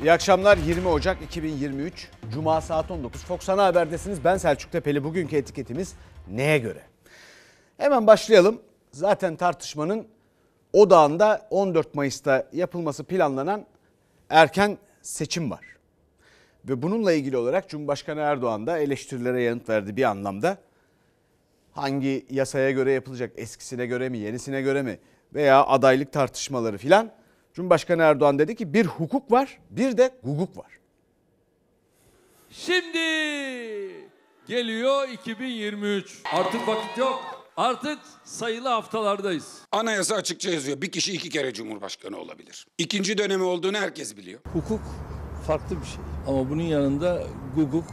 İyi akşamlar 20 Ocak 2023 Cuma saat 19 Fox Ana Haber'desiniz. Ben Selçuk Tepeli. Bugünkü etiketimiz neye göre? Hemen başlayalım. Zaten tartışmanın odağında 14 Mayıs'ta yapılması planlanan erken seçim var. Ve bununla ilgili olarak Cumhurbaşkanı Erdoğan da eleştirilere yanıt verdi bir anlamda. Hangi yasaya göre yapılacak? Eskisine göre mi, yenisine göre mi? Veya adaylık tartışmaları filan Cumhurbaşkanı Erdoğan dedi ki bir hukuk var bir de guguk var. Şimdi geliyor 2023. Artık vakit yok. Artık sayılı haftalardayız. Anayasa açıkça yazıyor. Bir kişi iki kere cumhurbaşkanı olabilir. İkinci dönemi olduğunu herkes biliyor. Hukuk farklı bir şey. Ama bunun yanında guguk.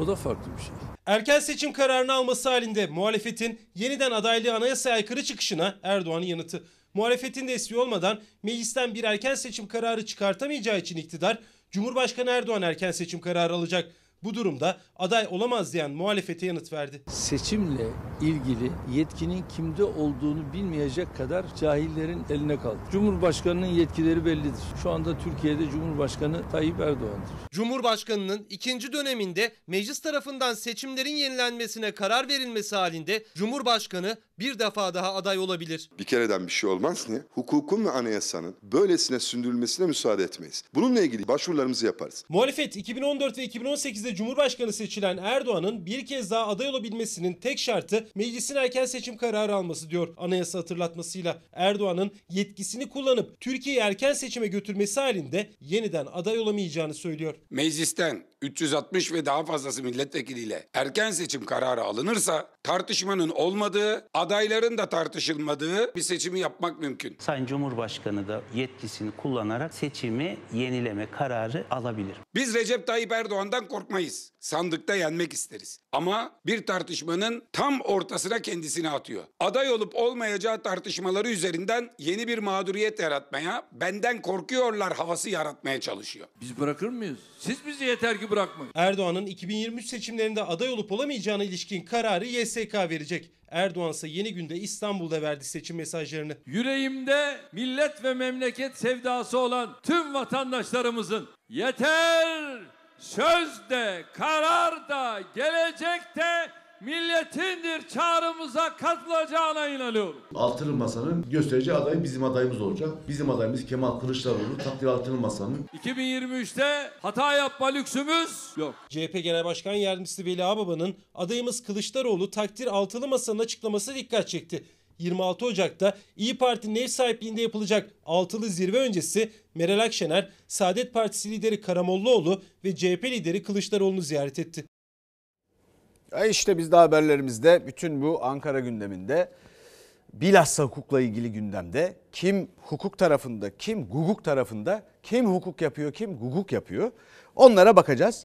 O da farklı bir şey. Erken seçim kararını alması halinde muhalefetin yeniden adaylığı anayasaya aykırı çıkışına Erdoğan'ın yanıtı. Muhalefetin desteği olmadan meclisten bir erken seçim kararı çıkartamayacağı için iktidar Cumhurbaşkanı Erdoğan erken seçim kararı alacak. Bu durumda aday olamaz diyen muhalefete yanıt verdi. Seçimle ilgili yetkinin kimde olduğunu bilmeyecek kadar cahillerin eline kaldı. Cumhurbaşkanının yetkileri bellidir. Şu anda Türkiye'de Cumhurbaşkanı Tayyip Erdoğan'dır. Cumhurbaşkanının ikinci döneminde meclis tarafından seçimlerin yenilenmesine karar verilmesi halinde Cumhurbaşkanı bir defa daha aday olabilir. Bir kereden bir şey olmaz. Niye? Hukukun ve anayasanın böylesine sündürülmesine müsaade etmeyiz. Bununla ilgili başvurularımızı yaparız. Muhalefet 2014 ve 2018'de Cumhurbaşkanı seçilen Erdoğan'ın bir kez daha aday olabilmesinin tek şartı meclisin erken seçim kararı alması diyor anayasa hatırlatmasıyla. Erdoğan'ın yetkisini kullanıp Türkiye'yi erken seçime götürmesi halinde yeniden aday olamayacağını söylüyor. Meclisten 360 ve daha fazlası milletvekiliyle erken seçim kararı alınırsa tartışmanın olmadığı, adayların da tartışılmadığı bir seçimi yapmak mümkün. Sayın Cumhurbaşkanı da yetkisini kullanarak seçimi yenileme kararı alabilir. Biz Recep Tayyip Erdoğan'dan korkmayız. Sandıkta yenmek isteriz. Ama bir tartışmanın tam ortasına kendisini atıyor. Aday olup olmayacağı tartışmaları üzerinden yeni bir mağduriyet yaratmaya, benden korkuyorlar havası yaratmaya çalışıyor. Biz bırakır mıyız? Siz bizi yeter ki bırakmayın. Erdoğan'ın 2023 seçimlerinde aday olup olamayacağına ilişkin kararı YSK verecek. Erdoğan ise yeni günde İstanbul'da verdi seçim mesajlarını. Yüreğimde millet ve memleket sevdası olan tüm vatandaşlarımızın yeter sözde, kararda, gelecekte milletindir çağrımıza katılacağına inanıyorum. Altılı Masa'nın gösterici adayı bizim adayımız olacak. Bizim adayımız Kemal Kılıçdaroğlu takdir Altılı Masa'nın. 2023'te hata yapma lüksümüz yok. CHP Genel Başkan Yardımcısı Veli Ağbaba'nın adayımız Kılıçdaroğlu takdir Altılı Masa'nın açıklaması dikkat çekti. 26 Ocak'ta İyi Parti'nin ev sahipliğinde yapılacak altılı zirve öncesi Meral Akşener, Saadet Partisi lideri Karamollaoğlu ve CHP lideri Kılıçdaroğlu'nu ziyaret etti. E işte biz de haberlerimizde bütün bu Ankara gündeminde bilhassa hukukla ilgili gündemde kim hukuk tarafında, kim guguk tarafında, kim hukuk yapıyor, kim guguk yapıyor onlara bakacağız.